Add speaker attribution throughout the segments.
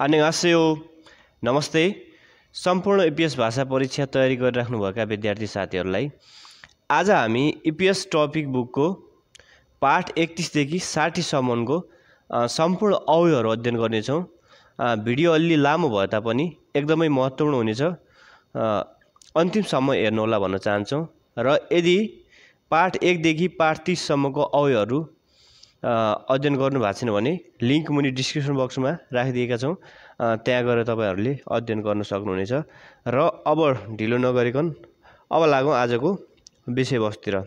Speaker 1: आनेगासेयो नमस्ते सम्पूर्ण इपिएस भाषा परीक्षा तयारी गरिराख्नुभएका विद्यार्थी साथीहरूलाई आज हामी इपिएस टपिक बुकको पाठ एकतिसदेखि साठीसम्मको सम्पूर्ण अवयहरू अध्ययन गर्नेछौँ भिडियो अलि लामो भए तापनि एकदमै महत्त्वपूर्ण हुनेछ अन्तिमसम्म हेर्नुहोला भन्न चाहन्छौँ र यदि पाठ एकदेखि पाठ तिससम्मको अवयहरू अध्ययन गर्नु भएको छैन भने लिङ्क मुनि डिस्क्रिप्सन बक्समा राखिदिएका छौँ त्यहाँ गएर तपाईँहरूले अध्ययन गर्न सक्नुहुनेछ र अब ढिलो नगरिकन अब लागौँ आजको विषयवस्तुतिर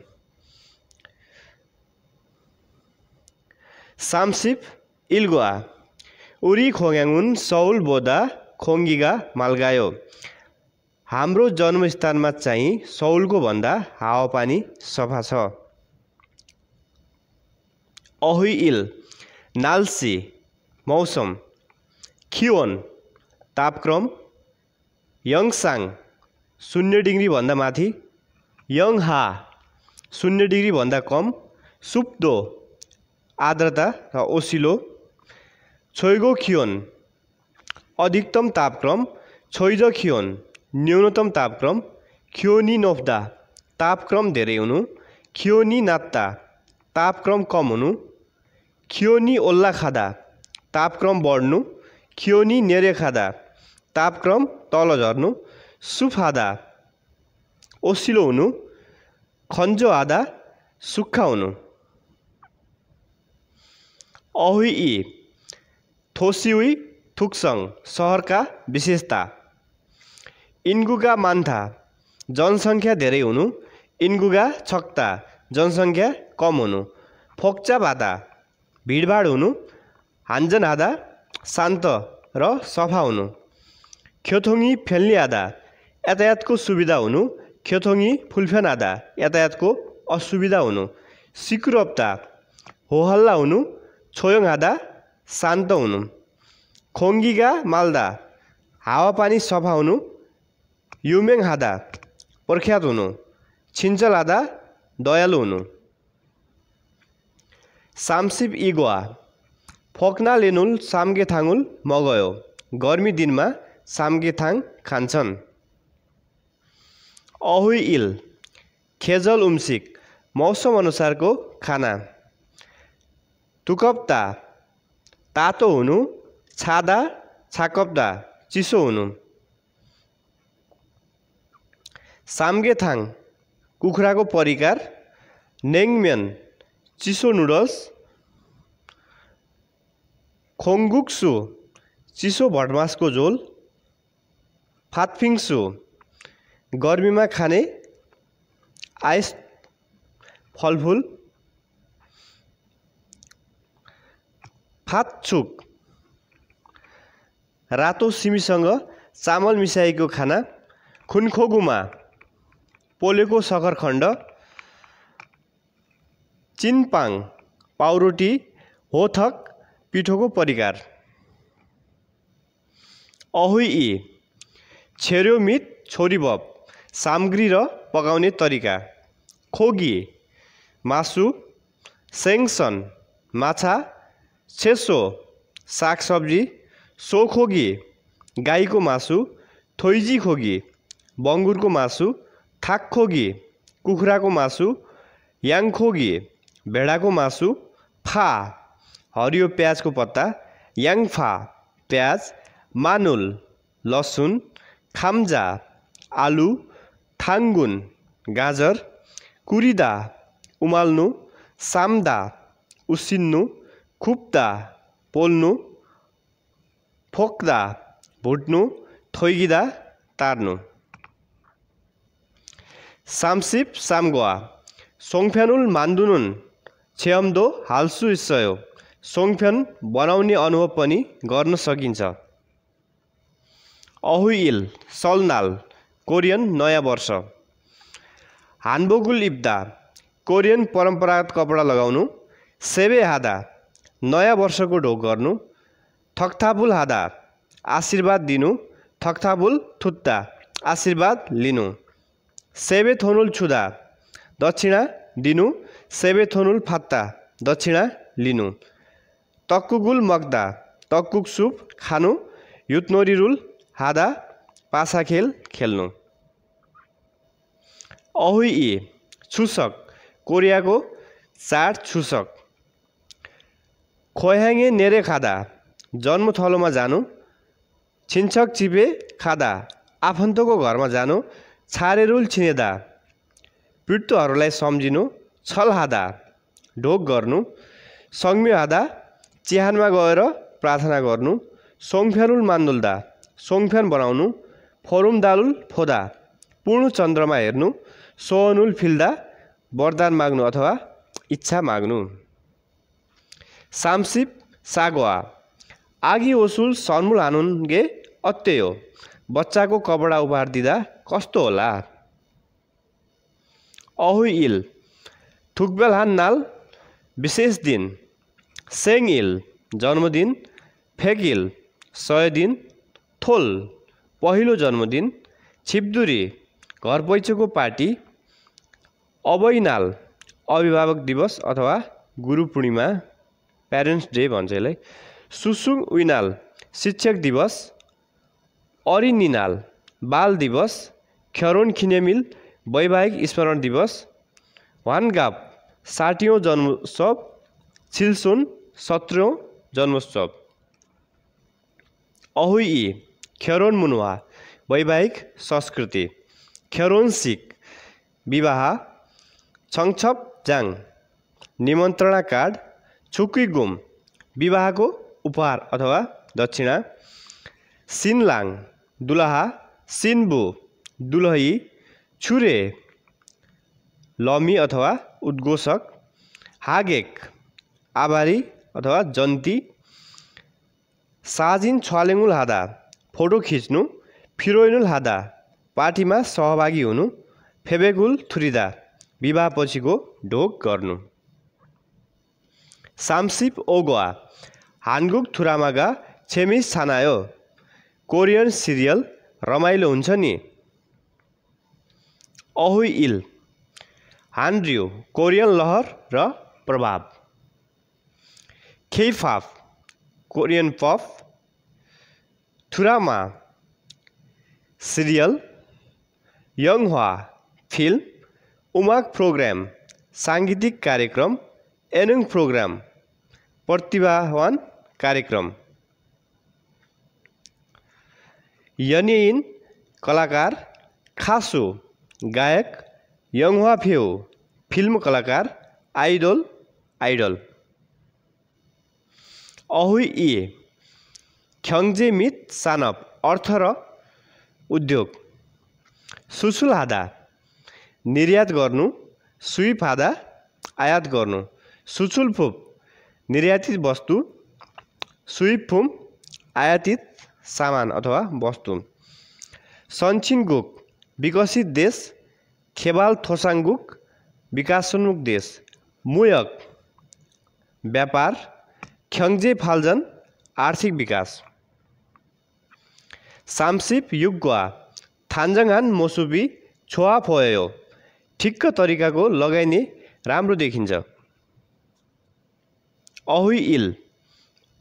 Speaker 1: सामसिप इल्गोआ उरी खोङ्याङुन सौल बोदा खोङ्गिगा मालगायो हाम्रो जन्मस्थानमा चाहिँ सौलको भन्दा हावापानी सफा छ अहिल नाल्सी मौसम खियोन तापक्रम यङसाङ शून्य डिग्रीभन्दा माथि यङहा शून्य डिग्रीभन्दा कम सुप्दो आर्द्रता र ओसिलो छोइगो खियोन अधिकतम तापक्रम छोइज खियोन न्यूनतम तापक्रम खियोनी नोफ्दा तापक्रम धेरै हुनु खियोनी नात्ता तापक्रम कम हुनु खियोनी ओल्ला खाँदा तापक्रम बढ्नु खियोनी नेरे खाँदा तापक्रम तल झर्नु सुफादा ओसिलो हुनु खन्जो आधा सुक्खा हुनु अहुई थोसिउई थुक्सङ सहरका विशेषता इन्गुगा मान्था जनसङ्ख्या धेरै हुनु इन्गुगा छक्ता जनसङ्ख्या कम हुनु फोक्चा भाता भिडभाड हुनु हान्जन आधा शान्त र सफा हुनु खेथोङी फेल्ने आधा यातायातको सुविधा हुनु खेथोङी फुलफेन आधा यातायातको असुविधा हुनु सिकुरप्ता होहल्ला हुनु छोयोङ आधा शान्त हुनु खोङ्गिगा माल्दा हावापानी सफा हुनु युमेङ हादा प्रख्यात हुनु छिन्चल आधा दयालु हुनु साम्सिप लेनुल सामगे थाङुल मगयो गर्मी दिनमा साम्गेथाङ खान्छन् अहुई इल खेजल उम्सिक अनुसारको खाना तुकप्ता तातो हुनु छादा छाकप्दा चिसो हुनु साम्गेथाङ कुखुराको परिकार नेङम्यान चिसो नुडल्स खोङ्गुक्सु चिसो भटमासको झोल फातफिङ्सु गर्मीमा खाने आइस फलफुल फातछुक रातो सिमीसँग चामल मिसाएको खाना खुनखोगुमा पोलेको सखरखण्ड चिनपाङ पाउरोटी होथक पिठोको परिकार अहुई छेर्यो मित छोरी बप सामग्री र पकाउने तरिका खोगी मासु सेङसन माछा छेसो सागसब्जी सोखोगी गाईको मासु थोइजी खोगी बङ्गुरको मासु खोगी, कुखुराको मासु याङखोगी भेडाको मासु फा हरियो प्याजको पत्ता याङफा प्याज मानुल लसुन खाम्जा आलु थाङ्गुन गाजर कुरिदा उमाल्नु साम्दा उसिन्नु खुप्दा पोल्नु फोक्दा भुट्नु थोइगिदा तार्नु सामसिप सामगोवा सोङफ्यानुल मान्दुनुन छेम्दो 할수 सोङफेन बनाउने अनुभव पनि गर्न सकिन्छ अहुइल सलनाल कोरियन नयाँ वर्ष हानबोगुल इब्दा कोरियन परम्परागत कपडा लगाउनु सेवे हादा नयाँ वर्षको ढोक गर्नु थक्थाबुल हादा आशीर्वाद दिनु थक्थाबुल थुत्ता आशीर्वाद लिनु सेवे थोनुल छुदा दक्षिणा दिनु सेबेथोनुल फात्ता दक्षिणा लिनु तक्कुगुल मग्दा तक्कुक सुप खानु रुल हादा पासा खेल खेल्नु अहुइ छुसक कोरियाको चाड छुसक खोयाङे नेरे खादा जन्मथलोमा जानु छिन्छक चिपे खादा आफन्तको घरमा जानु छारेरुल छिनेदा पिट्तोहरूलाई सम्झिनु छलहादा ढोक गर्नु सङ्म्यहादा चिहानमा गएर प्रार्थना गर्नु सोङफ्यानुल मान्दुल्दा सोङफ्यान बनाउनु फोरुम दालुल फोदा पूर्ण चन्द्रमा हेर्नु सोहनुल फिल्दा वरदान माग्नु अथवा इच्छा माग्नु सामसिप सागवा आगी ओसुल सन्मुल हानुन गे अत्य हो बच्चाको कपडा उपहार दिँदा कस्तो होला अहुइल थुकबेल नाल विशेष दिन सेङइल जन्मदिन फेगिल सय दिन थोल पहिलो जन्मदिन छिपदुरी घर पैचोको पार्टी अबैनाल अभिभावक दिवस अथवा गुरु पूर्णिमा प्यारेन्ट्स डे भन्छ यसलाई सुसुङ उइनाल शिक्षक दिवस अरिनिनाल बाल दिवस खरोन खिनेमिल वैवाहिक स्मरण दिवस वानगाप साठीौँ जन्मोत्सव छिल्सुन सत्रौँ जन्मोत्सव अहुई खेरोन मुनुवा वैवाहिक संस्कृति खेरोन सिक विवाह छङछप जाङ निमन्त्रणा कार्ड गुम, विवाहको उपहार अथवा दक्षिणा सिनलाङ दुलहा सिनबु दुलही छुरे लमी अथवा उद्घोषक हागेक आभारी अथवा जन्ती साजिन छलेङ्गुल हादा फोटो खिच्नु फिरोइनुल हादा पार्टीमा सहभागी हुनु फेबेगुल थुरिदा विवाहपछिको ढोक गर्नु सामसिप ओगोआ हानगुक थुरामागा छेमिस छानायो कोरियन सिरियल रमाइलो हुन्छ नि अहुइल हान्ड्रियो कोरियन लहर र प्रभाव खेफाफ कोरियन पफ थुरामा सिरियल यङह्वा फिल्म उमाग प्रोग्राम साङ्गीतिक कार्यक्रम एनुङ प्रोग्राम प्रतिभावान कार्यक्रम यनिइन कलाकार खासो गायक यङवा फ्यु फिल्म कलाकार आइडल आइडल अहुई इए ख्यङ्जे मित सानप अर्थ र उद्योग सुसुल हादा निर्यात गर्नु सुइप हादा आयात गर्नु सुचुल फुप निर्यातित वस्तु सुइप फुम आयातित सामान अथवा वस्तु सन्छिन गोक विकसित देश खेवाल थोसाङ्गुक विकासोन्मुख देश मुयक व्यापार ख्याङ्जे फाल्जन आर्थिक विकास साम्सिप युगवा थान्जङहान मोसुबी छोआ फोयो ठिक्क तरिकाको लगाइने राम्रो देखिन्छ अहुई इल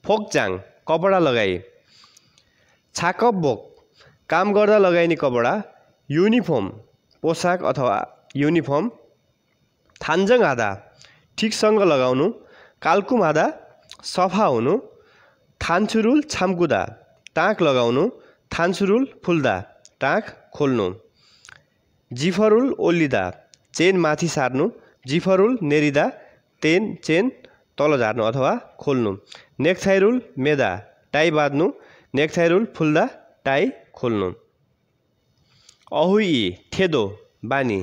Speaker 1: फोकचाङ कपडा लगाए छाकप काम गर्दा लगाइने कपडा युनिफर्म पोसाक अथवा युनिफर्म थान्जङ आधा ठिकसँग लगाउनु कालकुम आधा सफा हुनु थान्छुरुल छाम्कुदा टाँक लगाउनु थान्छुरुल फुल्दा टाँक खोल्नु जिफरुल ओल्लिँदा चेन माथि सार्नु जिफरुल नेरिदा तेन चेन तल झार्नु अथवा खोल्नु नेक्थाइरुल मेदा टाई बाँध्नु नेक्थाइरुल फुल्दा टाई खोल्नु अहुई ठेदो बानी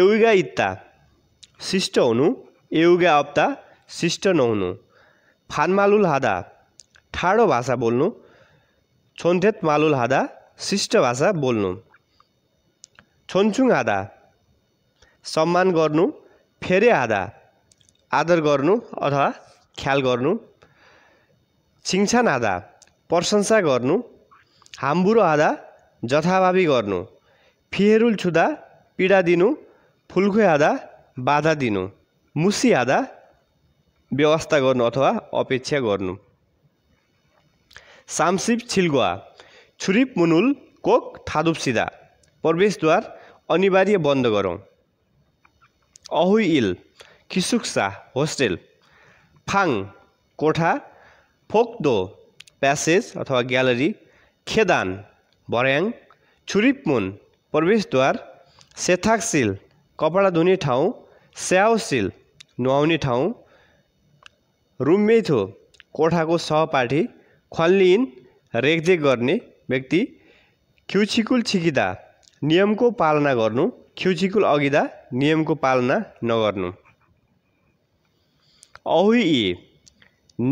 Speaker 1: एउगा इत्ता शिष्ट हुनु एउगा अप्ता शिष्ट नहुनु फानमालुल हादा ठाडो भाषा बोल्नु छोन्थेत मालुल हादा शिष्ट भाषा बोल्नु छोन्छुङ हादा सम्मान गर्नु फेरे हादा आदर गर्नु अथवा ख्याल गर्नु छिङछान हादा प्रशंसा गर्नु हाम्बुरो हादा যথাভাবী গর্ণ ফিহেরুল ছুদা পিড়া দিনু ফুলখুয়ে আদা বাধা দিনু মুসি আদা ব্যবস্থা গর্ণ অথবা অপেক্ষা গর্ণ সামসিপ ছিলগোয়া ছুরিপ মুনুল কোক থাদুপ সিদা প্রবেশ দ্বার অনিবার্য বন্ধ গর অহুই ইল খিসুকসা হোস্টেল ফাং কোঠা ফোকদো প্যাসেজ অথবা গ্যালারি খেদান भर्याङ छुरिपमुन प्रवेशद्वार सेथाक्सिल कपडा धुने ठाउँ स्याउसिल नुहाउने ठाउँ रुममेथो कोठाको सहपाठी खल्लिन रेखदेख गर्ने व्यक्ति खिउछिकुल छिकिदा नियमको पालना गर्नु खिउछिकुल अघिदा नियमको पालना नगर्नु अहुई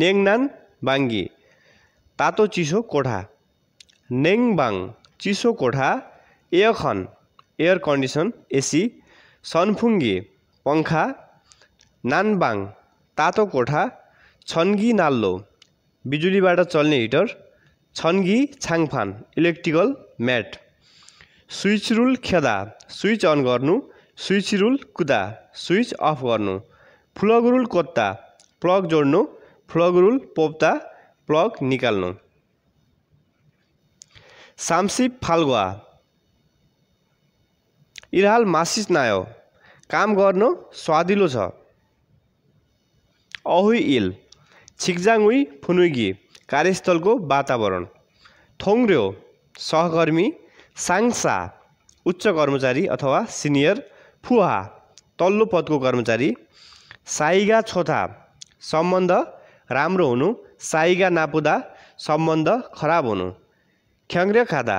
Speaker 1: नेङनान बाङ्गी तातो चिसो कोठा नेङबाङ चिसो कोठा एयखन एयर कन्डिसन एसी सनफुङ्गी पङ्खा नानबाङ तातो कोठा छन्गी नाल्लो बिजुलीबाट चल्ने हिटर छन्गी छाङफान इलेक्ट्रिकल म्याट स्विच रुल खेदा स्विच अन गर्नु स्विच रुल कुदा स्विच अफ गर्नु फ्लग रुल कोत्ता प्लग जोड्नु फ्लग रुल पोप्दा प्लग निकाल्नु सामसी फाल्गुवा इराल मासिस नायो काम गर्नु स्वादिलो छ अहुइ इल छिक्जाङुई फुनुगी कार्यस्थलको वातावरण थोङ्ग्र्यो सहकर्मी साङसा उच्च कर्मचारी अथवा सिनियर फुहा तल्लो पदको कर्मचारी साइगा छोथा सम्बन्ध राम्रो हुनु साइगा नापुदा सम्बन्ध खराब हुनु ख्याङ्ग्रे खाँदा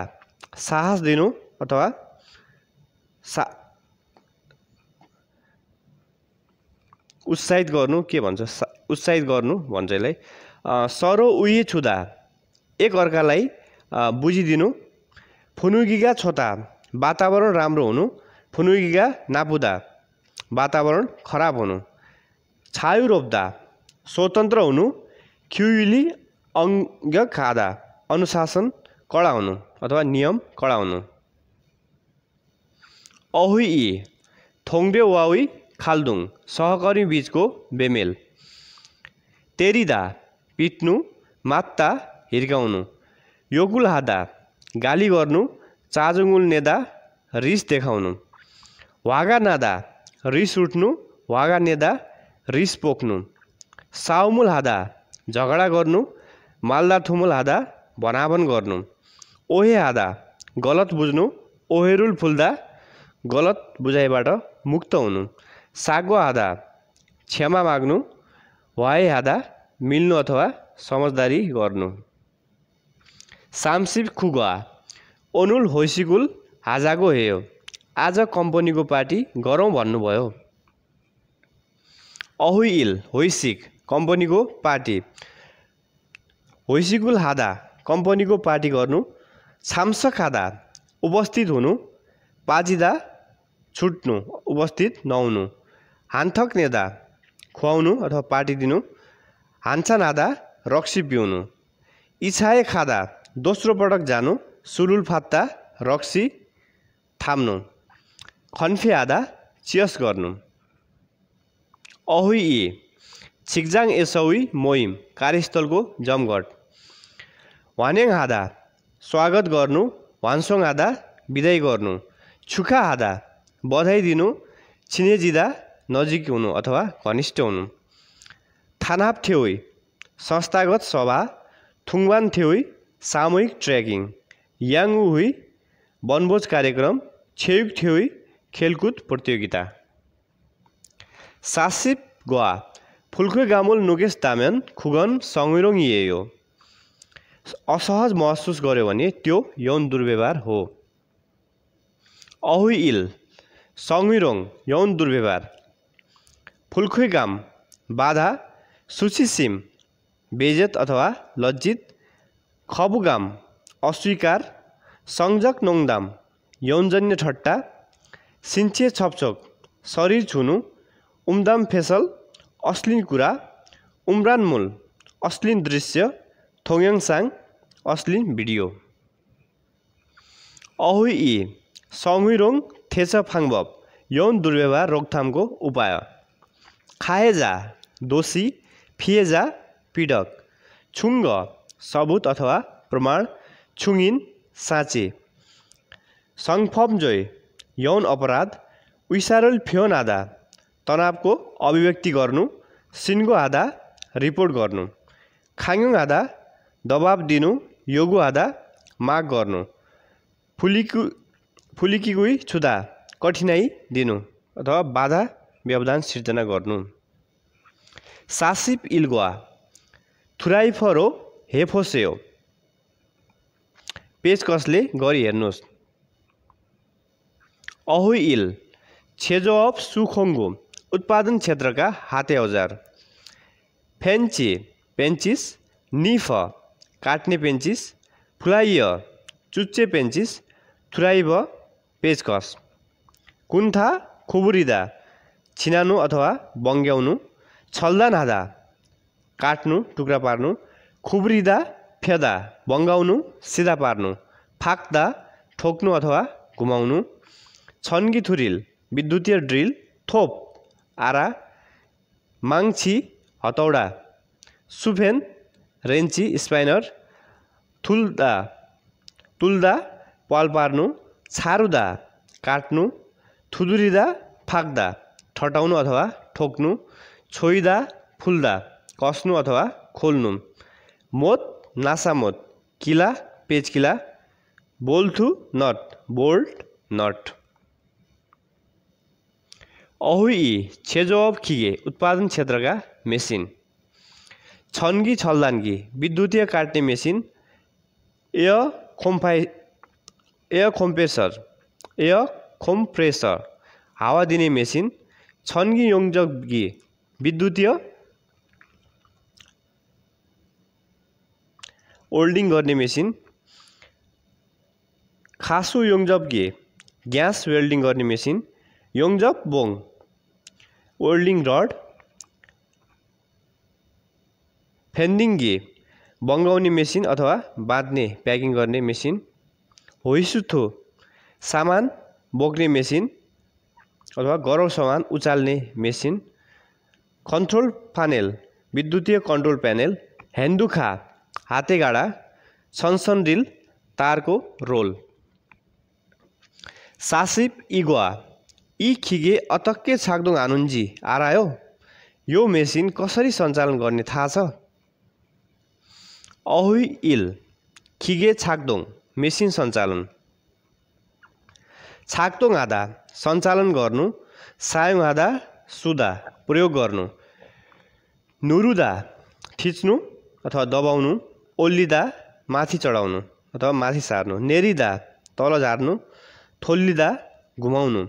Speaker 1: साहस दिनु अथवा सा उत्साहित गर्नु के भन्छ उत्साहित गर्नु भन्छ यसलाई सरो उही छुँदा एकअर्कालाई बुझिदिनु फुनुगिगा छोता वातावरण राम्रो हुनु फुनुगिगा नापुदा वातावरण खराब हुनु छायु रोप्दा स्वतन्त्र हुनु क्युली अङ्ग खाँदा अनुशासन कडाउनु अथवा नियम कडाउनु अहुई इ थोङ्डे वाउई खाल्दुङ सहकर्मी बिचको बेमेल तेरिदा पिट्नु मात्ता हिर्काउनु योगुल हादा गाली गर्नु चाजुङुल नेदा रिस देखाउनु वागा नादा रिस उठ्नु वागा नेदा रिस पोख्नु साउमुल हादा झगडा गर्नु मालदा थुमुल हादा भनाभन गर्नु ओहे आधा गलत बुझ्नु ओहेरुल फुल्दा गलत बुझाइबाट मुक्त हुनु सागो आधा क्षमा माग्नु वाए आधा मिल्नु अथवा समझदारी गर्नु सामसिब खुगा अनुल होइसिकुल हाजाको हेयो आज कम्पनीको पार्टी गरौँ भन्नुभयो अहुइल इल होइसिक कम्पनीको पार्टी होइसिकुल हादा कम्पनीको पार्टी गर्नु छाम्स खाँदा उपस्थित हुनु पाजिदा छुट्नु उपस्थित नहुनु हान्थक नेदा खुवाउनु अथवा पार्टी दिनु हान्छा नादा रक्सी पिउनु इच्छाए खाँदा दोस्रो पटक जानु सुलुल फात्ता रक्सी थाम्नु खन्फिआदा चियस गर्नु अहुइ छिक्जाङ एसौई मोइम कार्यस्थलको जमघट वान्याङ हाँदा स्वागत गर्नु भान्सोङ आदा विदाय गर्नु छुखा आदा बधाई दिनु छिनेजिदा नजिक हुनु अथवा घनिष्ठ हुनु थानाप थेउई संस्थागत सभा थुङवान थेउई सामूहिक ट्रेकिङ याङ्गु हुई वनभोज कार्यक्रम छेउक थेउई खेलकुद प्रतियोगिता सासिप गोवा फुलखु गामुल नुकेश दाम्यान खुगन सङ्गिरोङ यो असहज महसुस गर्यो भने त्यो यौन दुर्व्यवहार हो अहुइल इल यौन दुर्व्यवहार गाम बाधा सुचिसिम बेजेत अथवा लज्जित खबुगाम अस्वीकार सङ्जक नोङदाम यौनजन्य ठट्टा सिन्चे छपछोक शरीर छुनु उम्दाम फेसल अश्लील कुरा उम्रानमूल अश्लील दृश्य थोङ्याङसाङ अश्लील भिडियो ई यी सङ्हिरोङ थेच फाङबप यौन दुर्व्यवहार रोकथामको उपाय खाएजा दोषी फिएजा पीडक छुङ्ग सबुत अथवा प्रमाण छुङ्गिन साँचे सङ्फम्जोय यौन अपराध उइसारोल फ्योन आधा तनावको अभिव्यक्ति गर्नु सिन्गो आधा रिपोर्ट गर्नु खाङ्युङ आधा दबाब दिनु योगु आधा माग गर्नु फुलिकु गुई छुदा कठिनाई दिनु अथवा बाधा व्यवधान सिर्जना गर्नु सासिप इल्गुवा थुराइफरो हेफोसेयो पेचकसले गरी हेर्नुहोस् अहु इल छेजो अफ सुखोङ्गो उत्पादन क्षेत्रका हाते औजार फेन्ची पेन्चिस निफ काट्ने पेन्चिस फुलाइय चुच्चे पेन्चिस थुराइब पेचकस कुन्था खुबुरिँदा छिनानु अथवा बङ्ग्याउनु छल्दा नादा काट्नु टुक्रा पार्नु खुब्रिँदा फेदा बङ्गाउनु सिधा पार्नु फाक्दा ठोक्नु अथवा घुमाउनु छन्की थुरिल विद्युतीय ड्रिल थोप आरा माङ्छी हतौडा सुफेन रेन्ची स्पाइनर थुल्दा तुल्दा पाल पार्नु छारुदा काट्नु थुदुरिँदा फाक्दा ठटाउनु अथवा ठोक्नु छोइदा फुल्दा कस्नु अथवा खोल्नु मोत नासामोत किला पेचकिला बोल्थु नट बोल्ट नट अहुई छेजोब खिगे उत्पादन क्षेत्रका मेसिन छन्गी छल्दान्गी विद्युतीय काट्ने मेसिन एय खोम्फाइ एयर खोम्प्रेसर एय खोम्प्रेसर हावा दिने मेसिन छन्गी योङ्जगी विद्युतीय ओल्डिङ गर्ने मेसिन खासु योङजप गे ग्यास वेल्डिङ गर्ने मेसिन योङजप बोङ वेल्डिङ रड फेन्डिङ्गे बङ्गाउने मेसिन अथवा बाँध्ने प्याकिङ गर्ने मेसिन होइसुथो सामान बोक्ने मेसिन अथवा गरौ सामान उचाल्ने मेसिन कन्ट्रोल प्यानल विद्युतीय कन्ट्रोल प्यानल हेन्दुखा हातेगाडा सनसन रिल तारको रोल सासिप इगुवा यी खिगे अतक्के छाक्दुङ हानुन्जी आरायो यो मेसिन कसरी सञ्चालन गर्ने थाहा छ अहुई इल खिगे छाक्दोङ मेसिन सञ्चालन छाक्दोङ आधा सञ्चालन गर्नु सायङ आधा सुदा प्रयोग गर्नु नुरुदा थिच्नु अथवा दबाउनु ओल्लिँदा माथि चढाउनु अथवा माथि सार्नु नेरिदा तल झार्नु थोल्लिँदा घुमाउनु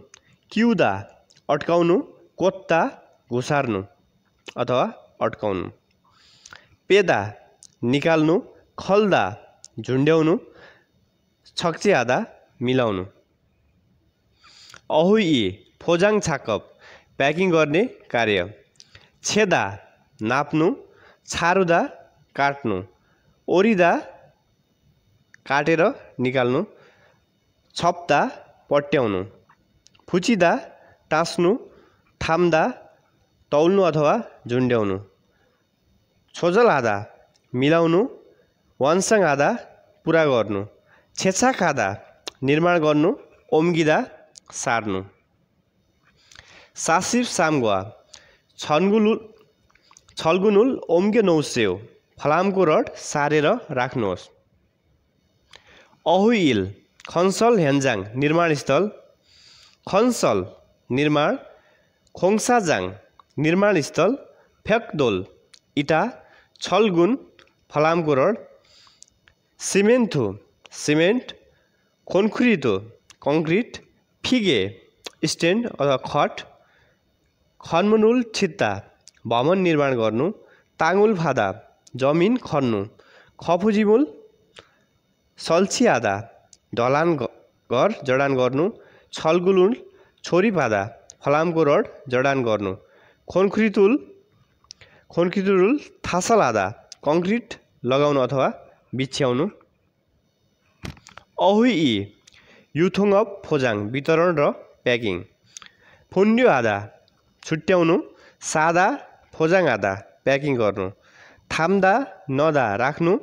Speaker 1: किउदा अट्काउनु कोत्ता घुसार्नु अथवा अट्काउनु पेदा निकाल्नु खल्दा झुन्ड्याउनु छक्च्याहादा मिलाउनु अहु यी फोजाङ छाकप प्याकिङ गर्ने कार्य छेदा नाप्नु छारुदा काट्नु ओरिदा काटेर निकाल्नु छप्दा पट्याउनु फुचिँदा टाँस्नु थाम्दा तौल्नु अथवा झुन्ड्याउनु छोजल हाँदा मिलाउनु वानसँग आधा पुरा गर्नु छेचा खाँदा निर्माण गर्नु ओम्गिँदा सार्नु सासिर सामगुवा छनगुलु छलगुनुल ओम्गे नौस्यौ फलामको रड सारेर राख्नुहोस् अहुइल खन्सल हेन्जाङ स्थल खन्सल निर्माण खोङसाजाङ निर्माण स्थल फ्याक्दोल इटा छलगुन फलामगुरड सिमेन्थो सिमेन्ट खनखुरितो कङ्क्रिट फिगे स्ट्यान्ड अथवा खट खन्मनुल छित्ता भवन निर्माण गर्नु ताङुल फादा जमिन खन्नु सल्छी आधा ढलान घर जडान गर्नु छलगुलुल छोरी फादा फलामको रड जडान गर्नु खोनखुरितुल थासल आधा कङ्क्रिट लगाउनु अथवा बिछ्याउनु अहुई युथोङ अफ फोजाङ वितरण र प्याकिङ फुन्ड्यो आधा छुट्याउनु सादा फोजाङ आधा प्याकिङ गर्नु थाम्दा नदा राख्नु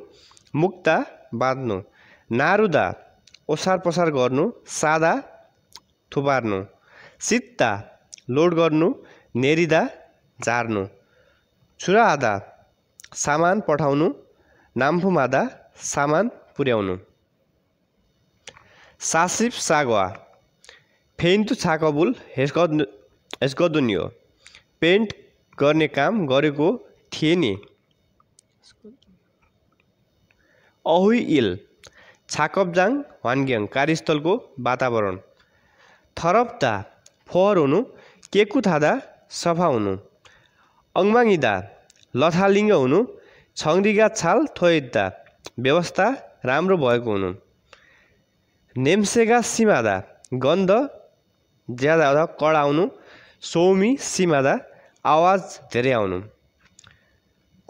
Speaker 1: मुक्ता बाँध्नु नारुदा ओसार पसार गर्नु सादा थुपार्नु सित्ता लोड गर्नु नेरिदा झार्नु छुरा आधा सामान पठाउनु मादा सामान पुर्याउनु सासिप सागवा फेन्टु छाकबुल हेस्कद हेस्कदुनियो पेन्ट गर्ने काम गरेको थिए नि अहु इल छाकपजाङ वानग्याङ कार्यस्थलको वातावरण थरप्ता फोहर हुनु केकु थादा सफा हुनु अङ्माङ्गिदा लथालिङ्ग हुनु छङ्रिगा छाल थोइद्दा व्यवस्था राम्रो भएको हुनु नेम्सेगा सिमादा गन्ध ज्यादा कडा हुनु सौमी सिमादा आवाज धेरै आउनु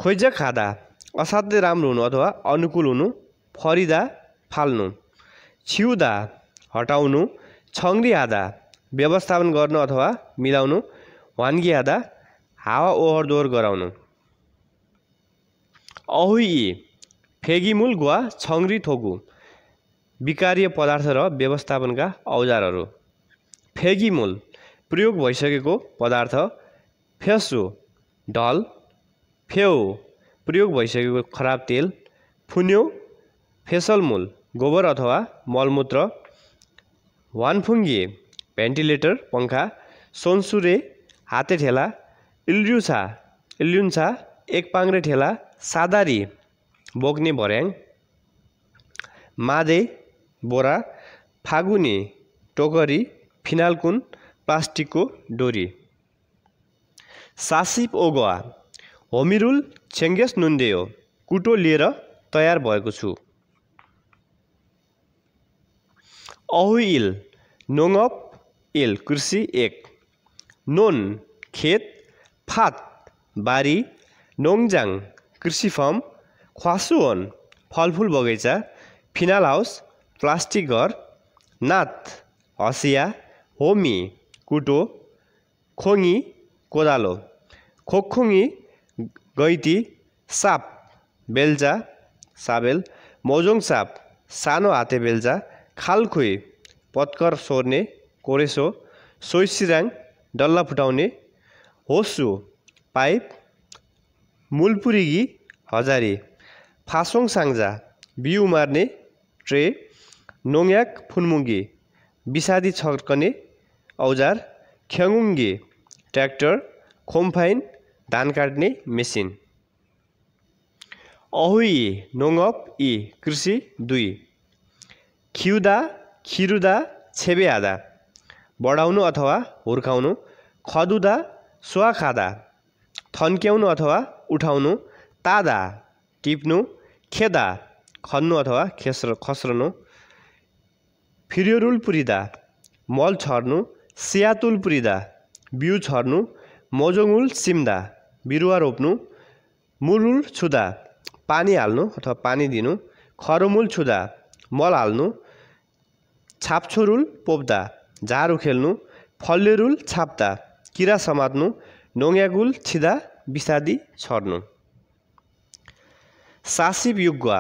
Speaker 1: खोइजा खाँदा असाध्यै राम्रो हुनु अथवा अनुकूल हुनु फरिदा फाल्नु छिउँदा हटाउनु छङ्री आधा व्यवस्थापन गर्नु अथवा मिलाउनु वानगी आधा हावा ओहोर दोहोर गराउनु अहुई फेगिमुल वा छङ्री थोगु विकार्य पदार्थ र व्यवस्थापनका औजारहरू फेगिमुल प्रयोग भइसकेको पदार्थ फेसो ढल फेउ प्रयोग भइसकेको खराब तेल फुन्यो फेसल गोबर अथवा मलमूत्र वानफुङ्गे भेन्टिलेटर पङ्खा सोनसुरे हाते ठेला इल्युसा इल्युन्सा एकपाङ्रे ठेला सादारी बग्ने भर्याङ मादे बोरा फागुने टोकरी फिनालकुन प्लास्टिकको डोरी सासिप ओगवा होमिरुल छेङ्गेस नुन्डेयो कुटो लिएर तयार भएको छु अहु इल नोङप इल कृषि एक नोन खेत फात बारी नोङजाङ कृषि फर्म ख्वासुवन फलफुल बगैँचा फिनाल हाउस प्लास्टिक घर नाथ हँसिया होमी कुटो खोङी कोदालो खोखुङी गैती साप बेल्चा साबेल मौजोङ साप सानो हाते बेल्चा खालखुई पत्कर सोर्ने कोरेसो सोइसिराङ डल्ला फुटाउने होसु पाइप मूलपुरिगी हजारी फासोङ साङ्जा बिउ मार्ने ट्रे नोङयाक फुनमुङ्गे विषादी छर्कने औजार ख्याङ्गे ट्र्याक्टर खोम्फाइन धान काट्ने मेसिन अहुई नोङप इ कृषि दुई खिउदा खिरुदा छेबेआदा बढाउनु अथवा हुर्काउनु खदुदा खाँदा थन्क्याउनु अथवा उठाउनु तादा टिप्नु खेदा खन्नु अथवा खेस्र खस्रनु फिर्योरुल पुरिँदा मल छर्नु सियातुल पुरिदा बिउ छर्नु मोजोङुल सिम्दा बिरुवा रोप्नु मुरुल छुदा पानी हाल्नु अथवा पानी दिनु खरमुल छुदा मल हाल्नु छाप्छुरुल पोप्दा झार उखेल्नु फल्लेरुल छाप्दा किरा समात्नु नोङ्यागुल छिदा विषादी छर्नु सासिब युग्वा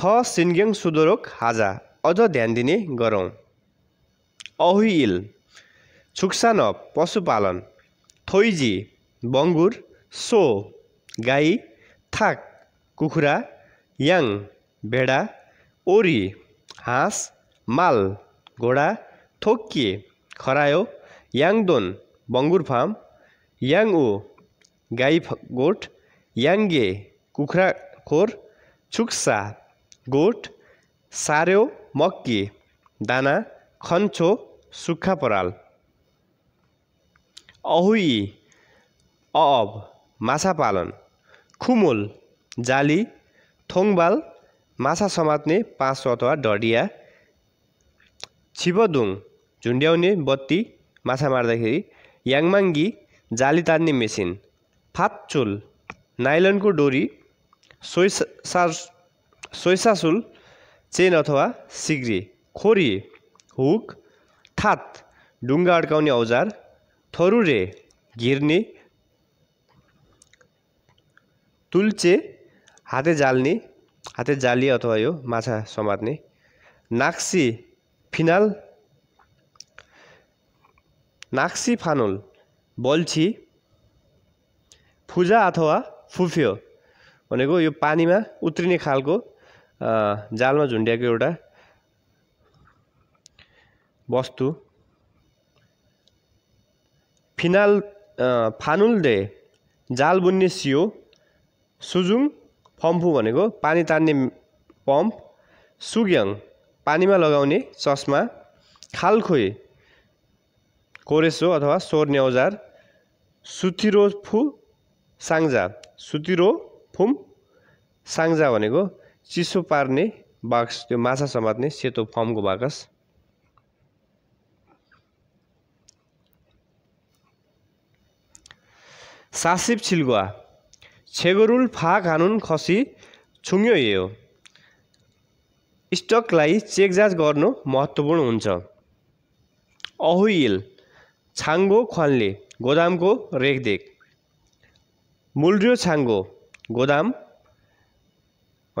Speaker 1: थ सिङ्ग्याङ सुदोरोक हाजा अझ ध्यान दिने गरौँ अहुइल छुक्सान पशुपालन थोइजी बङ्गुर सो गाई थाक कुखुरा याङ भेडा ओरी हाँस माल घोडा थोकिए खरायो याङदोन बङ्गुर फार्म याङउ गाई गोठ याङ्गे खोर चुक्सा गोठ सार्यो मक्की दाना खन्छो सुक्खा पराल अहुई अब माछा पालन खुमुल जाली थोङबाल माछा समात्ने पाँच अथवा डडिया छिपदुङ झुन्ड्याउने बत्ती माछा मार्दाखेरि याङमाङ्गी जाली तान्ने मेसिन फातचुल नाइलनको डोरी सोइसा सोइसासुल चेन अथवा सिग्री खोरी हुक थात ढुङ्गा अड्काउने औजार थरुरे घिर्ने तुल्चे हाते जाल्ने हाते जाली अथवा यो माछा समात्ने नाक्सी फिनाल नाक्सी फानुल बल्छी फुजा अथवा फुफ्यो भनेको यो पानीमा उत्रिने खालको जालमा झुन्ड्याएको एउटा वस्तु फिनाल फानुल दे जाल बुन्ने सियो सुजुङ फम्फु भनेको पानी तान्ने पम्प सुग्याङ पानीमा लगाउने चस्मा खालखोइ कोरेसो अथवा सोर्ने औजार फु साङ्जा सुतिरो फुम साङ्जा भनेको चिसो पार्ने बाक्स त्यो माछा समात्ने सेतो फमको बाकस सासिप छिल्गुवा छेगोरुल फा खानुन खसी छुङ्यो यो स्टकलाई चेकजाँच गर्नु महत्त्वपूर्ण हुन्छ अहुइल छाङ्गो ख्वानले गोदामको रेखदेख मुल्रियो छाङ्गो गोदाम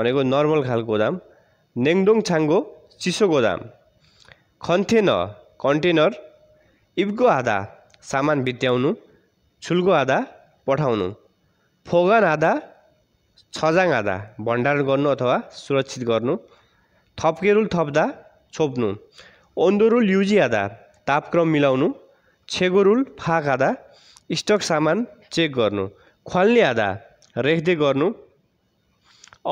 Speaker 1: भनेको नर्मल खालको गोदाम नेङडोङ छाङ्गो चिसो गोदाम खन्थेन कन्टेनर इब्को आधा सामान बित्याउनु छुल्को आधा पठाउनु फोगान आधा छजाङ आधा भण्डार गर्नु अथवा सुरक्षित गर्नु थप्केरुल थप्दा छोप्नु ओन्दोरुल युजी आधा तापक्रम मिलाउनु छेगोरुल फाक आधा स्टक सामान चेक गर्नु ख्वाल्ल्यादा रेख्दै गर्नु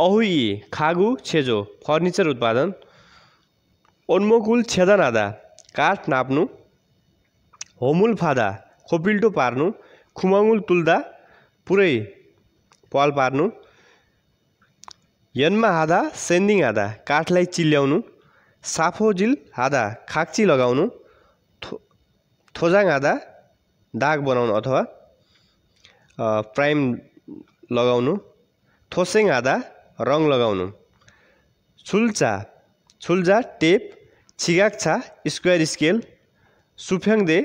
Speaker 1: अहुई खागु छेजो फर्निचर उत्पादन छेदन छेदनादा काठ नाप्नु होमुल फादा खोपिल्टो पार्नु खुमाङुल तुल्दा पुरै पाल पार्नु यन्मा हादा सेन्डिङ हादा काठलाई चिल्ल्याउनु साफोजिल हादा खाक्ची लगाउनु थो थोजाङ हादा दाग बनाउनु अथवा प्राइम लगाउनु थोसेङ आधा रङ लगाउनु छुल्चा छुल्जा टेप छिगाक्छा स्क्वायर स्केल सुफ्याङ्दे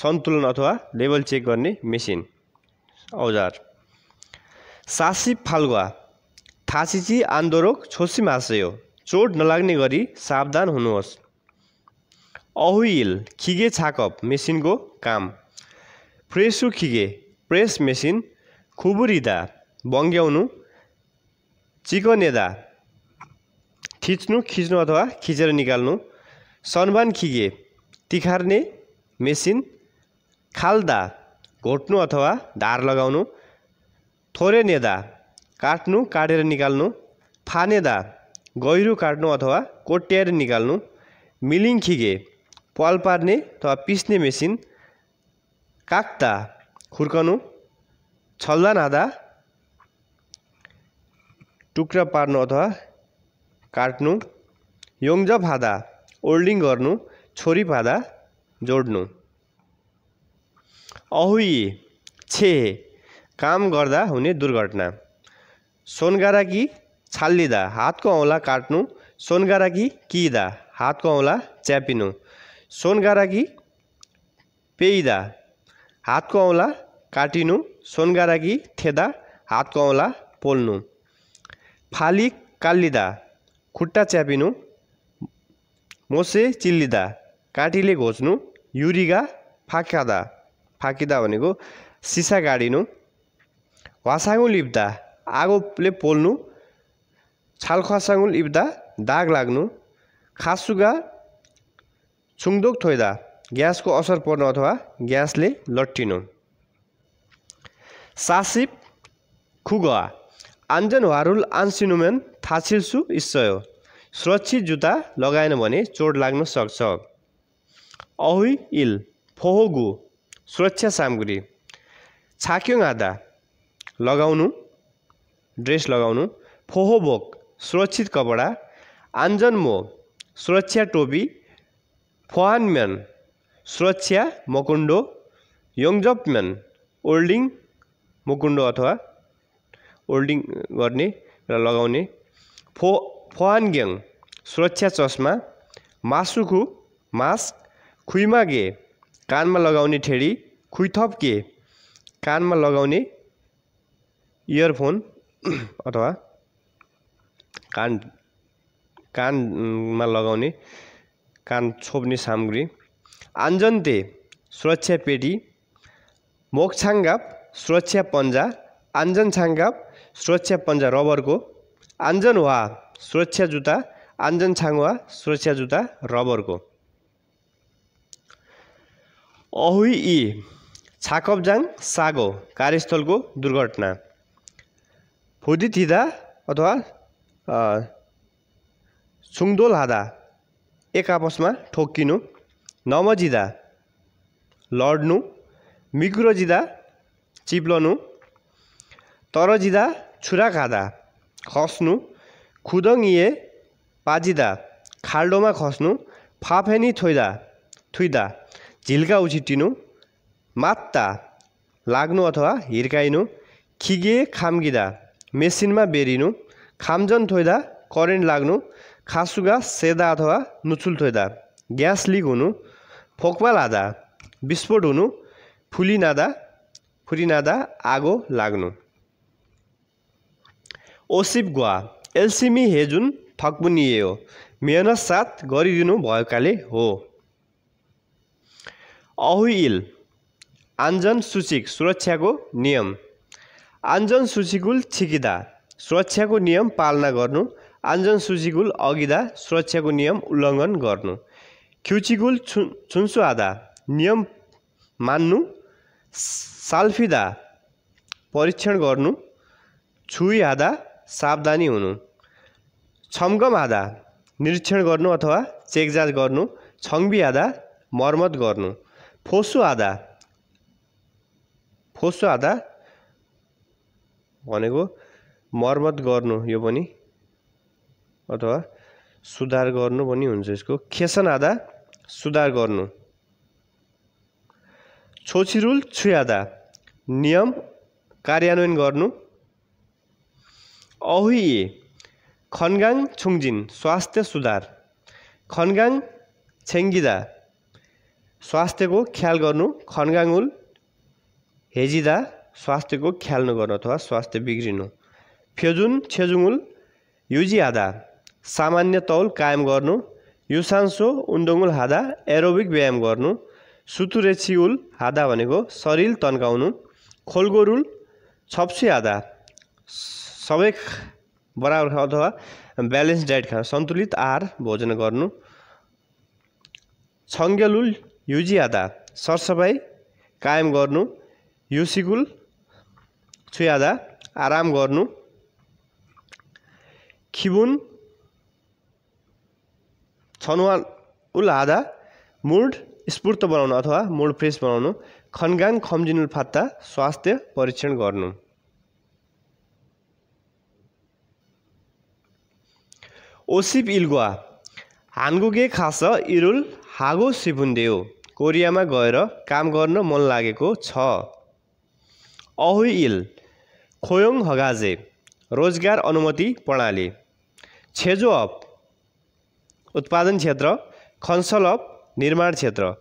Speaker 1: सन्तुलन अथवा लेभल चेक गर्ने मेसिन औजार सासी फाल्गुवा थासिची आन्दोरोग छोसी हो चोट नलाग्ने गरी सावधान हुनुहोस् अहुइल खिगे छाकप मेसिनको काम फ्रेसु खिगे प्रेस मेसिन खुबुरिँदा बङ्ग्याउनु चिकनेदा थिच्नु खिच्नु अथवा खिचेर निकाल्नु सनबान खिगे तिखार्ने मेसिन खाल्दा घोट्नु अथवा धार लगाउनु थोरेनेदा काट्नु काटेर निकाल्नु फानेदा गहिरो काट्नु अथवा कोट्याएर निकाल्नु मिलिङ खिगे पाल पार्ने अथवा पिस्ने मेसिन काक्ता खुर्कनु छल्दा नाँदा टुक्रा पार्नु अथवा काट्नु योङ्ज फाँदा ओल्डिङ गर्नु छोरी फाँदा जोड्नु अहुई छे काम गर्दा हुने दुर्घटना सोनगाराकी छालिँदा हातको औँला काट्नु सोनगाराकी किदा हातको औँला च्यापिनु सोनगाराकी पेइदा हातको औँला काटिनु सोनगाराकी थेदा हातको औँला पोल्नु फाली कालिँदा खुट्टा च्यापिनु मोसे चिल्लिँदा काँटीले घोच्नु युरिगा फाकादा फाकिँदा भनेको सिसा गाडिनु वासाङ्गु लिप्दा आगोले पोल्नु छालखसाङ्गु लिप्दा दाग लाग्नु खासुगा छुङदोक थोइदा ग्यासको असर पर्नु अथवा ग्यासले लट्टिनु सासिप खुगवा आन्जनवारुल आन्सिनुमेन थासिल्सु इस्सयो सुरक्षित जुत्ता लगाएन भने चोट लाग्न सक्छ अहुई इल फोहोगु सुरक्षा सामग्री छाक्योङ आधा लगाउनु ड्रेस लगाउनु फोहोबोक सुरक्षित कपडा आन्जन मो सुरक्षा टोपी फोहानम्यान सुरक्षा मकुन्डो यङजपम्यान ओल्डिङ मुकुन्डो अथवा ओल्डिङ गर्ने र लगाउने फो फोहानग्याङ सुरक्षा चस्मा मासुखु मास्क खुइमागे कानमा लगाउने ठेडी खुइथप्के कानमा लगाउने इयरफोन अथवा कान कानमा लगाउने कान छोप्ने सामग्री आन्जन्ते सुरक्षा पेटी मोक्छाङ्गाप सुरक्षा पन्जा आन्जन छाङ्गाप सुरक्षा पन्जा रबरको आन्जन वा सुरक्षा जुत्ता आञ्जन छाङ्वा सुरक्षा जुत्ता रबरको अहुई यी छाकपजाङ सागो कार्यस्थलको दुर्घटना थिदा अथवा छुङदोल हादा एक आपसमा ठोक्किनु लड्नु లడ్ను మికురజిదా चिप्लनु तरजिदा छुरा खाँदा खस्नु खुदङ्गिए पाजिदा खाल्डोमा खस्नु फाफेनी थोइदा थुइदा झिल्का उछिटिनु मात्ता लाग्नु अथवा हिर्काइनु खिगे खाम्गिँदा मेसिनमा बेरिनु खामजन थोइदा करेन्ट लाग्नु खासुगा सेदा अथवा नुचुल थोइदा ग्यास लिक हुनु फोकमा लाँदा विस्फोट हुनु फुलिनाँदा फुलिनाँदा आगो लाग्नु ओसिप गुवा एलसिमी हेजुन थकमुनिए हो मेहनत साथ गरिदिनु भएकाले हो अहुइल आन्जन सूचिक सुरक्षाको नियम आन्जन सूचिकुल छिकिँदा सुरक्षाको नियम पालना गर्नु आन्जन सूचिकुल अघिदा सुरक्षाको नियम उल्लङ्घन गर्नु क्युचिगुल छु छुन्सुआदा नियम मान्नु साल्फिँदा परीक्षण गर्नु आधा सावधानी हुनु आधा निरीक्षण गर्नु अथवा चेकजाँच गर्नु आधा मर्मत गर्नु फोसु आधा भनेको मर्मत गर्नु यो पनि अथवा सुधार गर्नु पनि हुन्छ यसको खेसन आधा सुधार गर्नु छोछिरुल छुयादा नियम कार्यान्वयन गर्नु अहुए खनगाङ छुङजिन स्वास्थ्य सुधार खनगाङ छेङ्गिदा स्वास्थ्यको ख्याल गर्नु खनगाङुल हेजिदा स्वास्थ्यको ख्याल नगर्नु अथवा स्वास्थ्य बिग्रिनु फेजुन छेजुङुल युजिआदा सामान्य तौल कायम गर्नु युसान्सो उन्डुङ्गुल हादा एरोबिक व्यायाम गर्नु सुतुरेछिउल हादा भनेको शरीर तन्काउनु खोलगोरुल छप्सी हादा सबै बराबर अथवा ब्यालेन्स डाइट खानु सन्तुलित आहार भोजन गर्नु छङ्गेलुल युजी आधा सरसफाइ कायम गर्नु युसिकुल छुयादा आराम गर्नु खिबुन छनुवा उल हादा मुड स्फूर्त बनाउनु अथवा मुड फ्रेस बनाउनु खनगाङ खम्जिनुल फात्ता स्वास्थ्य परीक्षण गर्नु ओसिप इल्गुवा हानगुगे खास इरुल हागो सिबुन्देउ कोरियामा गएर काम गर्न मन लागेको छ अहु इल खोयोङ हगाजे रोजगार अनुमति प्रणाली छेजो अप उत्पादन क्षेत्र खनसल अफ निर्माण क्षेत्र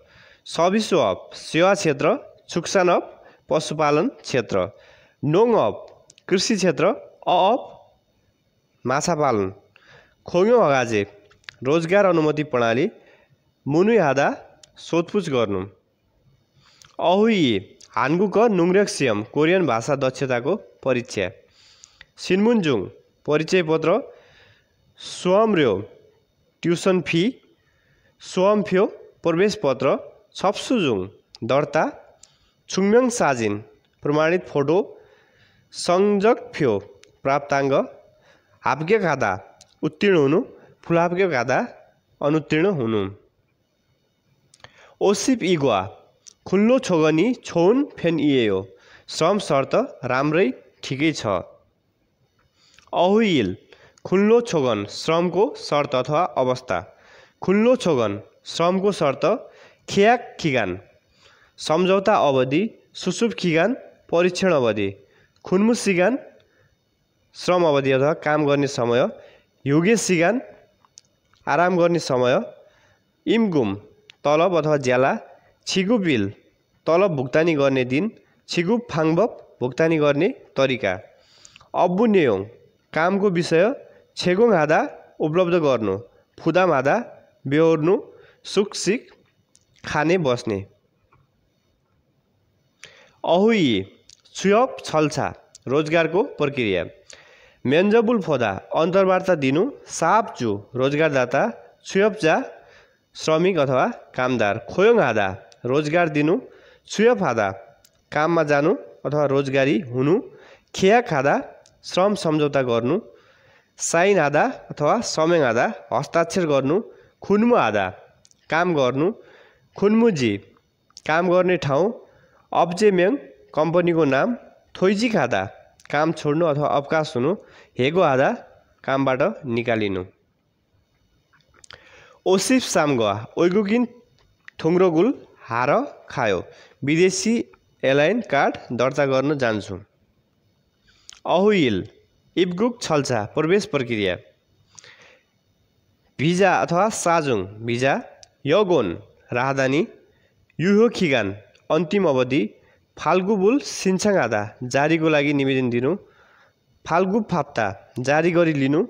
Speaker 1: सबिसो अफ सेवा क्षेत्र सुक्सान अफ पशुपालन क्षेत्र नोङ अफ कृषि क्षेत्र अ अफ माछा पालन खोङ्यो हगाजे रोजगार अनुमति प्रणाली हादा सोधपुछ गर्नु अहुई हान्गुक नुङ्रेक्सियम कोरियन भाषा दक्षताको परीक्षा सिन्मुन्जुङ परिचय पत्र स्वम्र्यो ट्युसन फी प्रवेश पत्र, छप्सुजुङ दर्ता छुङम्याङ साजिन प्रमाणित फोटो फ्यो प्राप्ताङ्ग हाप्के खाँदा उत्तीर्ण हुनु फुलाप्के खाँदा अनुत्तीर्ण हुनु ओसिप इगुवा खुल्लो छोगनी छोन फेन इयो श्रम शर्त राम्रै ठिकै छ अहुइल खुल्लो छोगन श्रमको शर्त अथवा अवस्था खुल्लो छोगन श्रमको शर्त खियाक खिगान सम्झौता अवधि सुसुप खिगान परीक्षण अवधि खुन्मु सिगान श्रम अवधि अथवा काम गर्ने समय युगे सिगान आराम गर्ने समय इमगुम तलब अथवा ज्याला छिगु बिल तलब भुक्तानी गर्ने दिन छिगु फाङ्बप भुक्तानी गर्ने तरिका अब्बु नेयोङ कामको विषय छेगोङ हादा उपलब्ध गर्नु फुदाम हाँदा बेहोर्नु सुकसिक खाने बस्ने अहुई सुयप छल्छा रोजगारको प्रक्रिया मेन्जबुल फोदा अन्तर्वार्ता दिनु साप सापचु रोजगारदाता छुयपजा श्रमिक अथवा कामदार खोयङ आधा रोजगार दिनु छुयप हाँदा काममा जानु अथवा रोजगारी हुनु खिया खाँदा श्रम सम्झौता गर्नु साइन आधा अथवा समेङ आधा हस्ताक्षर गर्नु खुन्मु आधा काम गर्नु खुन्मुजी काम गर्ने ठाउँ अब्जेम्याङ कम्पनीको नाम थोइजिक आधा काम छोड्नु अथवा अवकाश हुनु हेगो आधा कामबाट निकालिनु ओसिफ सामगुवा ओइगुकिन थुङ्रोगुल हार खायो विदेशी एलाइन कार्ड दर्ता गर्न जान्छु अहुइल इबगुक छल्छा प्रवेश प्रक्रिया भिजा अथवा साजुङ भिजा यगोन राहदानी युहो खिगान अन्तिम अवधि फाल्गुबुल आधा जारीको लागि निवेदन दिनु फाल्गु फाप्ता जारी गरी लिनु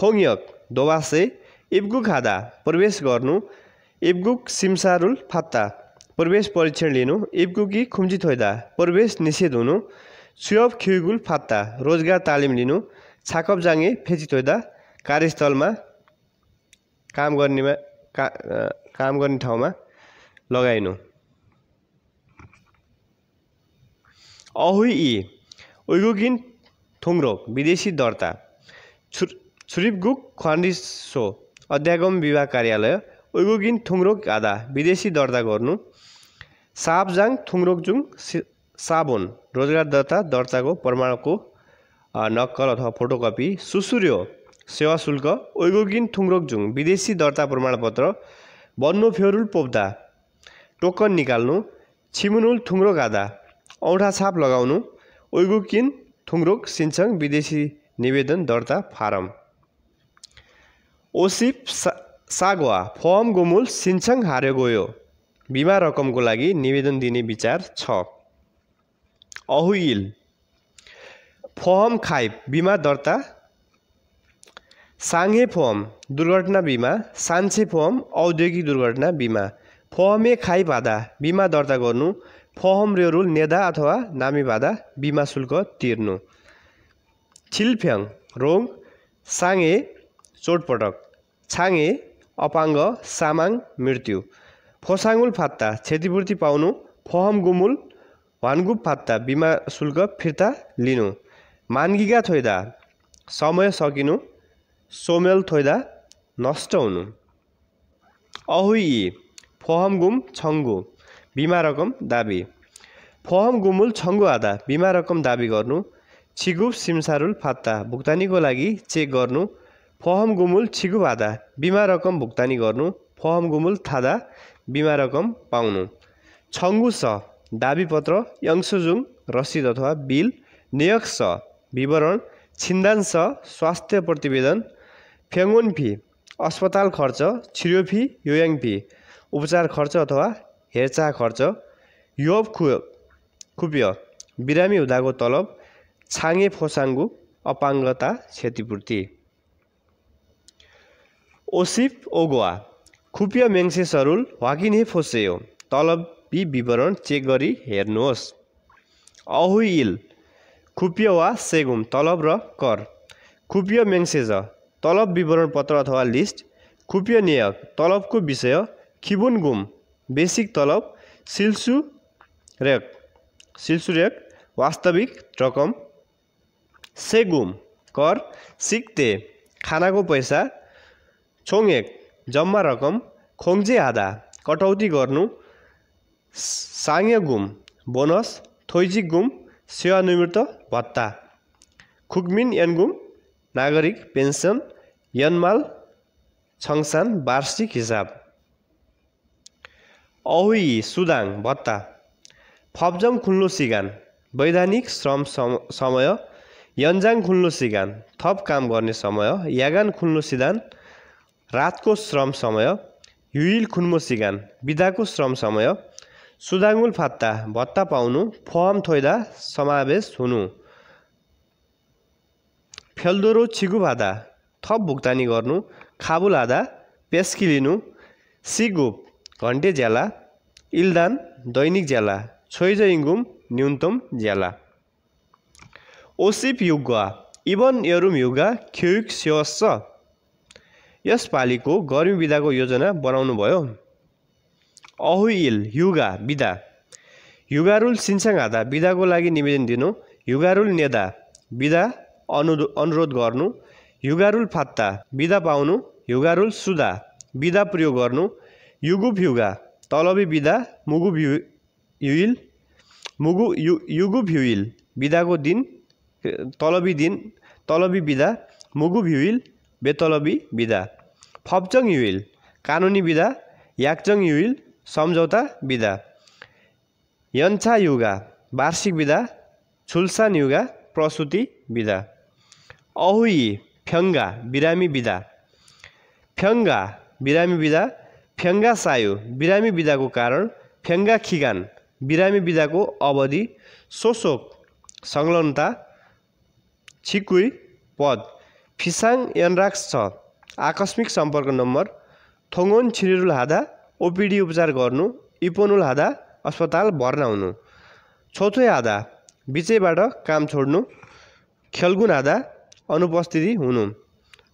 Speaker 1: थोङयक दोबासे इब्गुक हादा प्रवेश गर्नु इब्गुक सिमसारुल फाप्ता प्रवेश परीक्षण लिनु इब्गुकी खुम्ची थोइदा प्रवेश निषेध हुनु सुयब खिगुल फाप्ता रोजगार तालिम लिनु फेची थोइदा कार्यस्थलमा काम गर्नेमा का काम गर्ने ठाउँमा लगाइनु अहुइ यी उइगुगिन विदेशी दर्ता छु छुरिपगुक खन्डिसो अध्यागम विभाग कार्यालय उइगुगिन थुङ्रोक आधा विदेशी दर्ता गर्नु सापजाङ थुङ्रोकजुङ साबोन रोजगार दर्ता दर्ताको प्रमाणको नक्कल अथवा फोटोकपी सुसुर्यो सेवा शुल्क ओइगोगिन थुङ्रोकजुङ विदेशी दर्ता प्रमाणपत्र बन्नो फेरुल पोप्दा टोकन निकाल्नु छिमुनुल थुङ्रोक आधा औँठा छाप लगाउनु ओइगोकिन थुङ्रोक सिन्छङ विदेशी निवेदन दर्ता फारम ओसिप सा सागवा फर्म गोमुल सिन्छङ हार्यो गयो बिमा रकमको लागि निवेदन दिने विचार छ अहुइल फर्म खाइप बिमा दर्ता साङ्गे फर्म दुर्घटना बिमा सान्छे फर्म औद्योगिक दुर्घटना बिमा फर्मे खाइ भाँदा बिमा दर्ता गर्नु फहम रेरुल नेदा अथवा नामी भाँदा बिमा शुल्क तिर्नु छिलफ्याङ रोङ साङ्गे चोटपटक छाङ्गे अपाङ्ग सामाङ मृत्यु फोसाङ्गुल फात्ता क्षतिपूर्ति पाउनु फहम गुमुल वानगुप फात्ता बिमा शुल्क फिर्ता लिनु मान्गिगा थोइदा समय सकिनु सोमेल थोइदा नष्ट हुनु अहुई फोहम गुम छङ्गु बिमा रकम दाबी फोहम गुमुल छङ्गु आधा बिमा रकम दाबी गर्नु छिगुप सिमसारुल फात्ता भुक्तानीको लागि चेक गर्नु फहम गुमुल छिगुप आधा बिमा रकम भुक्तानी गर्नु फहम गुमुल थादा बिमा रकम पाउनु छङ्गु स दाबीपत्र यङ्सुजुङ रसिद अथवा बिल नियक स विवरण छिन्दान्स स्वास्थ्य प्रतिवेदन फेङ्गोन फी अस्पताल खर्च छिर्यो फी योयाङ फी उपचार खर्च अथवा हेरचाह खर्च योब खु खुप्य बिरामी हुँदाको तलब छाङ्गे फोसाङ्गु अपाङ्गता क्षतिपूर्ति ओसिप ओगोवा खुप्य मेङ्से सरुल वाकिने फोसेयो तलब विवरण चेक गरी हेर्नुहोस् अहुइल खुपियो वा सेगुम तलब र कर खुपियो मेङ्सेज तलब विवरण पत्र अथवा लिस्ट खुपियो नियक तलबको विषय खिबुन गुम बेसिक तलब सिल्सु रेक सिल्सु रेक वास्तविक रकम सेगुम कर सिक्ते खानाको पैसा छोङेक जम्मा रकम खोङ्जे आधा कटौती गर्नु साङ्य बोनस थोइजिक सेवानिवृत्त भत्ता खुग्मिन यनगुम नागरिक पेन्सन यनमाल छङसान वार्षिक हिसाब अहुई सुदाङ भत्ता फब्जम खुल्लो सिगान वैधानिक श्रम समय यन्जाङ खुल्लो सिगान थप काम गर्ने समय यागान खुल्लो सिदान रातको श्रम समय युइल खुन्मो सिगान बिदाको श्रम समय सुदाङ्गुल फात्ता भत्ता पाउनु फर्म थोइदा समावेश हुनु फेल्दोरो छिगु भादा थप भुक्तानी गर्नु खाबुलादा पेस्की पेस्किलिनु सिगुप घन्टे ज्याला इल्दान दैनिक ज्याला छोइज इङ्गुम न्यूनतम ज्याला ओसिप युगा इभन यरुम युगा ख्युक स्योस यसपालिको गर्मी बिदाको योजना बनाउनुभयो अहुइल युगा बिदा युगारुल सिन्साङ हादा बिदाको लागि निवेदन दिनु युगारुल नेदा बिदा अनु अनुरोध गर्नु युगारुल फात्ता बिदा पाउनु युगारुल सुदा बिदा प्रयोग गर्नु युगुप युगा तलबी बिदा मुगु युइल मुगु यु युगुप युइल बिदाको दिन तलबी दिन तलबी बिदा मुगु युइल बेतलबी बिदा फप्चङ युइल कानुनी बिदा याक्चङ युइल सम्झौता विधा यन्छा युगा वार्षिक विधा छुल्सान युगा प्रसुति विधा अहुई फ्याङ्गा बिरामी विधा फ्याङ्गा बिरामी विधा फ्याङ्गा सायो बिरामी विधाको कारण फ्याङ्गा खिगान बिरामी विधाको अवधि सोसोक संलग्नता छिकुई पद फिसाङ एनराक्स छ आकस्मिक सम्पर्क नम्बर थोङोन छिरिरुल हादा ओपिडी उपचार गर्नु इपोनुल हादा अस्पताल भर्ना हुनु छोथोइ हादा बिचैबाट काम छोड्नु खेलगुन हादा अनुपस्थिति हुनु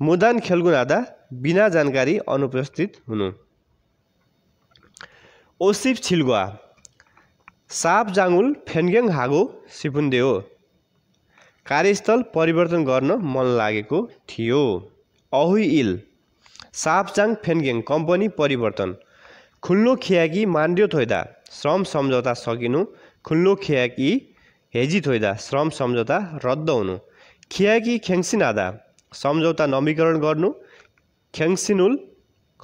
Speaker 1: मुदान खेलगुन हादा बिना जानकारी अनुपस्थित हुनु ओसिफ छिल्गुवा साप जाङ्गुल फेन्गेङ हागो सिपुन्दे हो कार्यस्थल परिवर्तन गर्न मन लागेको थियो अहुइल जाङ फेनगेङ कम्पनी परिवर्तन खुल्लो खियाकी માંડ્યો थोइदा श्रम सम्झौता सकिनु खुल्लो खियाकी हेजी थोइदा श्रम सम्झौता रद्द हुनु खियाकी आधा सम्झौता नवीकरण गर्नु ख्याङ्सिनुल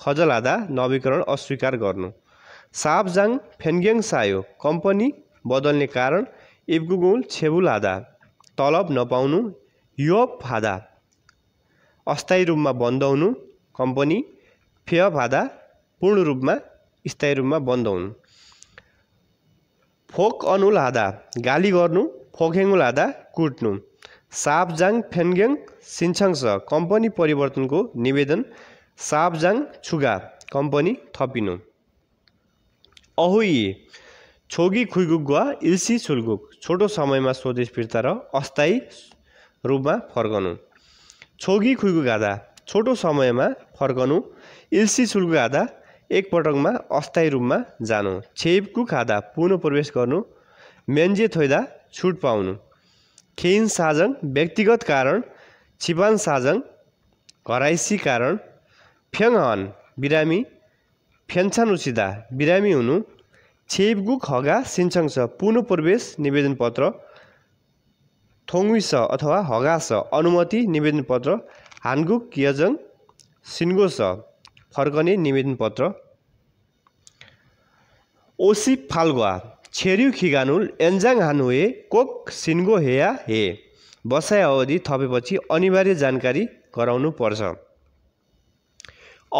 Speaker 1: खजलादा नवीकरण अस्वीकार गर्नु साबजाङ फेन्ग्याङ सायो कम्पनी बदल्ने कारण इब्गुगुल आधा तलब नपाउनु युअप फादा अस्थायी रूपमा बन्द हुनु कम्पनी फेय फादा पूर्ण रूपमा स्थायी रूपमा बन्द हुन् फोक अनुल हादा गाली गर्नु फोकेङ लाँदा कुट्नु सापजाङ फेन्गेङ छ कम्पनी परिवर्तनको निवेदन सापजाङ छुगा कम्पनी थपिनु अहुई छोगी खुइगुक वा इल्सी छुलगुक छोटो समयमा स्वदेश फिर्ता र अस्थायी रूपमा फर्कनु छोगी खुइगुक आधा छोटो समयमा फर्कनु इल्सी छुलगुक आधा एकपटकमा अस्थायी रूपमा जानु छेपकु खाँदा पुनः प्रवेश गर्नु मेन्जे थोइदा छुट पाउनु खेन साजङ व्यक्तिगत कारण छिपान साजङ घराइसी कारण फ्याङहन बिरामी फ्यान्छान उसिदा बिरामी हुनु छेपगु हगा सिन्छङ छ पुनः प्रवेश निवेदन पत्र थोङ्विस अथवा हगास अनुमति निवेदन पत्र हानगुक यजङ सिन्गो छ फर्कने निवेदन पत्र ओसिप फाल्गुवा छेरु खिगानुल एन्जाङ हानुए कोक सिन्गो हेया हे बसाइ अवधि थपेपछि अनिवार्य जानकारी गराउनु पर्छ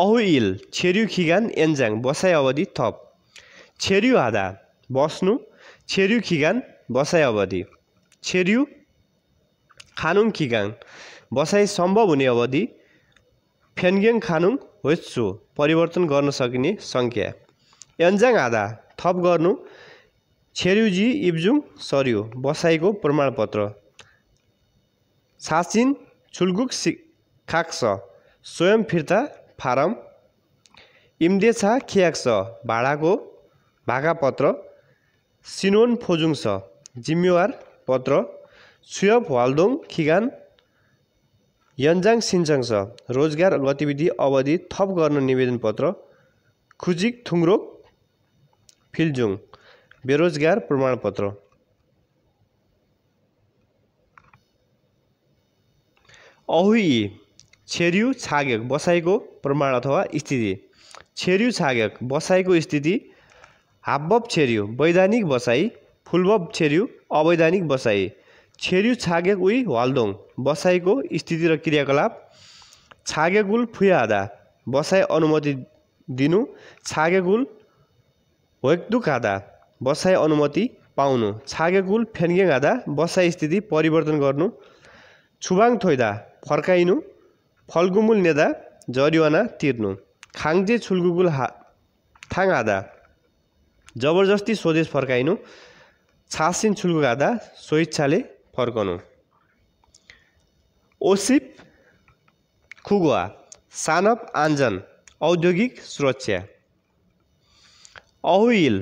Speaker 1: अहुइल छेरु खिगान एन्जाङ बसाइ अवधि थप छेरु आधा बस्नु छेरु खिगान बसाइ अवधि छेरु खानुङ खिगाङ बसाइ सम्भव हुने अवधि फ्यान्ग्याङ खानुङ होइसु परिवर्तन गर्न सकिने सङ्ख्या एन्जाङ आधा थप गर्नु छेरुजी इब्जुङ सर्यो बसाइको प्रमाणपत्र छासिन छुलगुक सि खाक्स स्वयं फिर्ता फारम इम्देछा खियाक्स भाडाको भागापत्र सिनोन फोजुङ छ जिम्मेवार पत्र सुयप वाल्दोङ खिगान यन्जाङ सिन्जाङ छ रोजगार गतिविधि अवधि थप गर्न निवेदन पत्र खुजिक थुङ्रोक फिल्जुङ बेरोजगार प्रमाणपत्र अहुई छेर्यु छाग्यक बसाइको प्रमाण अथवा स्थिति छेर्यु छाग्यक बसाइको स्थिति हाबब छेर्यु वैधानिक बसाई फुलबब छेर्यु अवैधानिक बसाई छेर्यु छागे उही हल्दोङ बसाइको स्थिति र क्रियाकलाप छागेगुल फुयादा बसाइ अनुमति दिनु छागेगुल होक्दुकादा बसाइ अनुमति पाउनु छागेगुल फेन्गेगादा बसाइ स्थिति परिवर्तन गर्नु छुबाङ थोइदा फर्काइनु फल्गुमुल नेदा जरिवाना तिर्नु खाङ्जे छुल्गुगुल हा थाङादा जबरजस्ती स्वदेश फर्काइनु छासिन छुल्गुगादा स्वेच्छाले फर्काउनु ओसिप खुगुवा सानप आन्जन औद्योगिक सुरक्षा अहुइल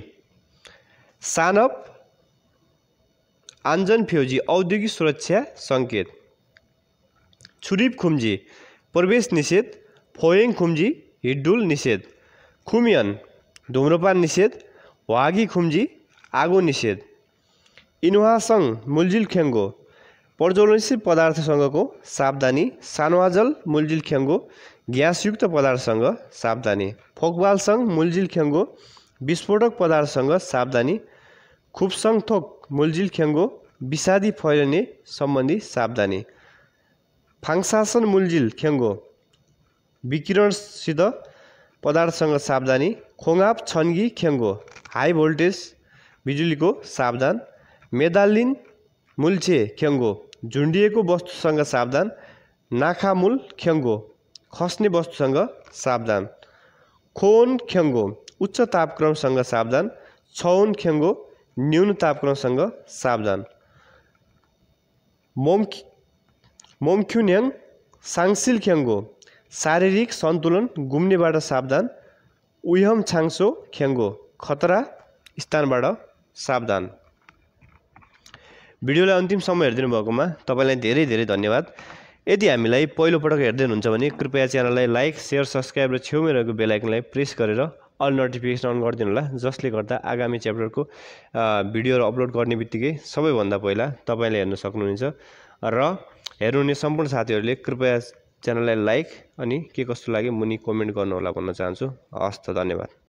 Speaker 1: सानप आन्जन फ्युजी औद्योगिक सुरक्षा सङ्केत छुरिप खुम्जी प्रवेश निषेध फोयङ खुम्जी हिडुल निषेध खुमियन धुम्रपान निषेध वागी खुम्जी आगो निषेध इनुहासङ ख्याङ्गो प्रज्वलनशील पदार्थसँगको सावधानी मुलजिल ख्याङ्गो ग्यासयुक्त पदार्थसँग सावधानी फोकबालसङ ख्याङ्गो विस्फोटक पदार्थसँग सावधानी थोक मुलजिल ख्याङ्गो विषादी फैलने सम्बन्धी सावधानी फाङसासन ख्याङ्गो विकिरणसित पदार्थसँग सावधानी खोङाप छन्गी ख्याङ्गो हाई भोल्टेज बिजुलीको सावधान मेदालिन मुल्छे ख्याङ्गो झुन्डिएको वस्तुसँग सावधान नाखामुल ख्याङ्गो खस्ने वस्तुसँग सावधान खोन ख्याङ्गो उच्च तापक्रमसँग सावधान छौन ख्याङ्गो न्यून तापक्रमसँग सावधान मोम मोमख्युन्याङ साङसिल ख्याङ्गो शारीरिक सन्तुलन गुम्नेबाट सावधान उयम छाङ्सो ख्याङ्गो खतरा स्थानबाट सावधान भिडियोलाई अन्तिमसम्म हेरिदिनु भएकोमा तपाईँलाई धेरै धेरै धन्यवाद यदि हामीलाई पहिलोपटक हेर्दै हुनुहुन्छ भने कृपया च्यानललाई लाइक सेयर सब्सक्राइब र छेउमै रहेको बेलायकनलाई प्रेस गरेर अल नोटिफिकेसन अन गरिदिनु होला जसले गर्दा आगामी च्याप्टरको भिडियोहरू अपलोड गर्ने बित्तिकै सबैभन्दा पहिला तपाईँले हेर्न सक्नुहुन्छ र हेर्नुहुने सम्पूर्ण साथीहरूले कृपया च्यानललाई लाइक अनि के कस्तो लाग्यो मुनि कमेन्ट गर्नुहोला भन्न चाहन्छु हस् धन्यवाद